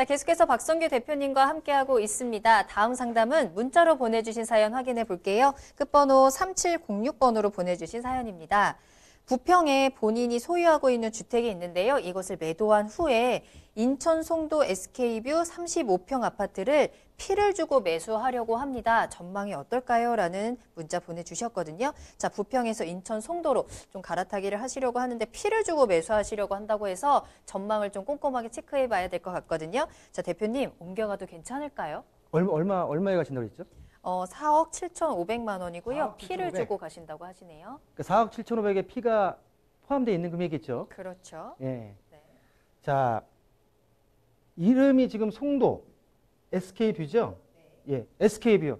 자, 계속해서 박성규 대표님과 함께하고 있습니다. 다음 상담은 문자로 보내주신 사연 확인해 볼게요. 끝번호 3706번으로 보내주신 사연입니다. 부평에 본인이 소유하고 있는 주택이 있는데요. 이것을 매도한 후에 인천 송도 SK뷰 35평 아파트를 피를 주고 매수하려고 합니다. 전망이 어떨까요? 라는 문자 보내주셨거든요. 자, 부평에서 인천 송도로 좀 갈아타기를 하시려고 하는데 피를 주고 매수하시려고 한다고 해서 전망을 좀 꼼꼼하게 체크해 봐야 될 것 같거든요. 자, 대표님, 옮겨가도 괜찮을까요? 얼마, 얼마, 얼마에 가신다고 했죠? 어, 4억 7,500만 원이고요. 4억 피를 주고 가신다고 하시네요. 4억 그러니까 7,500에 피가 포함되어 있는 금액이죠. 그렇죠. 예. 네. 자, 이름이 지금 송도 SK뷰죠? 네. 예, SK뷰.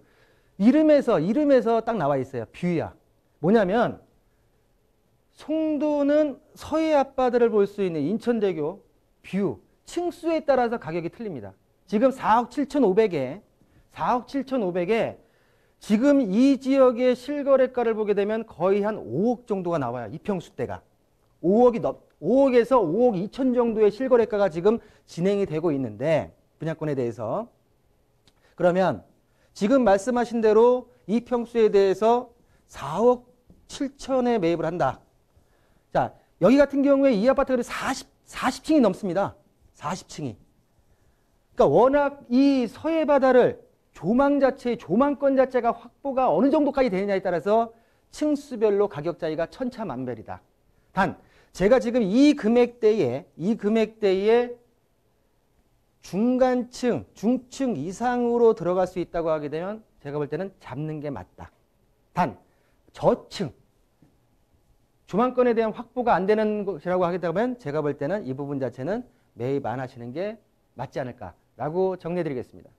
이름에서 이름에서 딱 나와 있어요. 뷰야. 뭐냐면 송도는 서해 앞바다를 볼 수 있는 인천대교 뷰 층수에 따라서 가격이 틀립니다. 지금 4억 7,500에 4억 7,500에 지금 이 지역의 실거래가를 보게 되면 거의 한 5억 정도가 나와요. 이평수대가. 5억이 넘, 5억에서 5억 2천 정도의 실거래가가 지금 진행이 되고 있는데 분양권에 대해서 그러면 지금 말씀하신 대로 이 평수에 대해서 4억 7천에 매입을 한다. 자, 여기 같은 경우에 이 아파트가 40, 40층이 넘습니다. 40층이. 그러니까 워낙 이 서해바다를 조망 자체의 조망권 자체가 확보가 어느 정도까지 되느냐에 따라서 층수별로 가격 차이가 천차만별이다. 단 제가 지금 이 금액대에 이 금액대에 중간층, 중층 이상으로 들어갈 수 있다고 하게 되면 제가 볼 때는 잡는 게 맞다. 단 저층 조망권에 대한 확보가 안 되는 것이라고 하게되면 제가 볼 때는 이 부분 자체는 매입 안 하시는 게 맞지 않을까라고 정리해드리겠습니다.